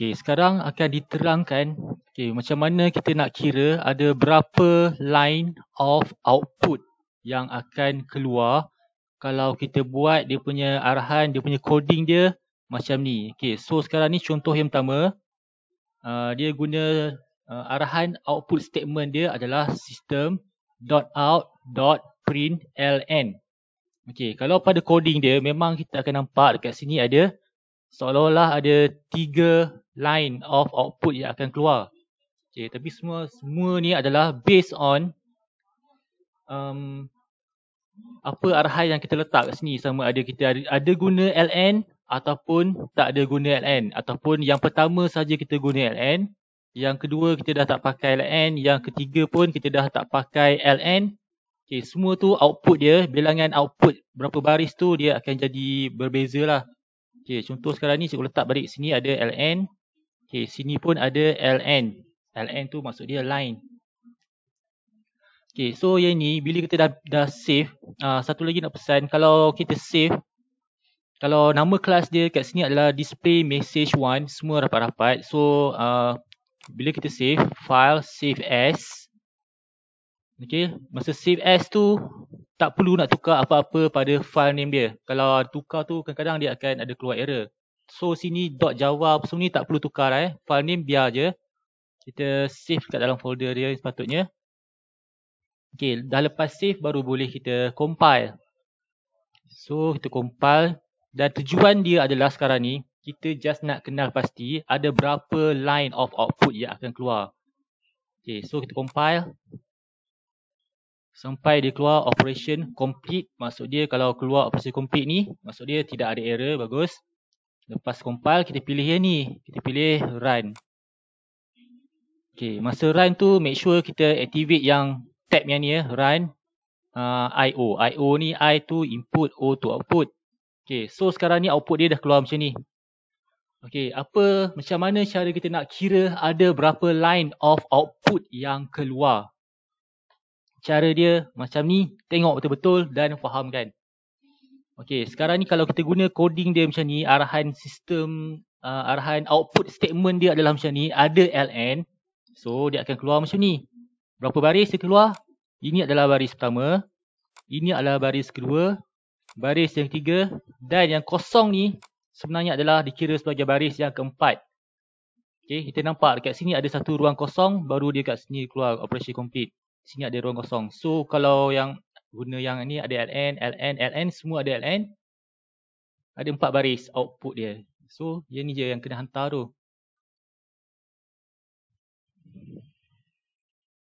Okey, sekarang akan diterangkan okay, macam mana kita nak kira ada berapa line of output yang akan keluar kalau kita buat dia punya arahan, dia punya coding dia macam ni. Okey, so sekarang ni contoh yang pertama uh, dia guna uh, arahan output statement dia adalah system dot out dot print ln. Okey, kalau pada coding dia memang kita akan nampak dekat sini ada seolah-olah ada tiga line of output yang akan keluar. Okay, tapi semua semua ni adalah based on um, apa arahan yang kita letak kat sini sama ada kita ada, ada guna LN ataupun tak ada guna LN ataupun yang pertama saja kita guna LN, yang kedua kita dah tak pakai LN, yang ketiga pun kita dah tak pakai LN. Okay, semua tu output dia, bilangan output berapa baris tu dia akan jadi berbeza lah. Okay, contoh sekarang ni saya letak balik sini ada LN. Okay, sini pun ada LN. LN tu maksud dia line. Okay, so yang ni bila kita dah dah save, uh, satu lagi nak pesan kalau kita save kalau nama kelas dia kat sini adalah display message one. semua rapat-rapat. So uh, bila kita save, file save as. Okay, masa save as tu tak perlu nak tukar apa-apa pada file name dia. Kalau tukar tu kadang-kadang dia akan ada keluar error. So sini dot java apa semua ni tak perlu tukar lah, eh. File name biar je. Kita save kat dalam folder dia sepatutnya. Okay, dah lepas save baru boleh kita compile. So kita compile. Dan tujuan dia adalah sekarang ni, kita just nak kenal pasti ada berapa line of output yang akan keluar. Okay, so kita compile. Sampai dia keluar operation complete. Maksud dia kalau keluar operation complete ni, maksud dia tidak ada error. Bagus. Lepas compile kita pilih yang ni. Kita pilih run. Okey, masa run tu make sure kita activate yang tab yang ni ya, run uh, IO. IO ni I tu input, O tu output. Okey, so sekarang ni output dia dah keluar macam ni. Okey, apa macam mana cara kita nak kira ada berapa line of output yang keluar? Cara dia macam ni, tengok betul-betul dan fahamkan. Okay, sekarang ni kalau kita guna coding dia macam ni, arahan sistem, uh, arahan output statement dia adalah macam ni, ada ln. So, dia akan keluar macam ni. Berapa baris dia keluar? Ini adalah baris pertama. Ini adalah baris kedua. Baris yang ketiga. Dan yang kosong ni sebenarnya adalah dikira sebagai baris yang keempat. Okay, kita nampak dekat sini ada satu ruang kosong, baru dia kat sini keluar operasi complete. Sini ada ruang kosong. So, kalau yang guna yang ni ada LN, LN, LN, semua ada LN. Ada empat baris output dia. So, dia ni je yang kena hantar tu.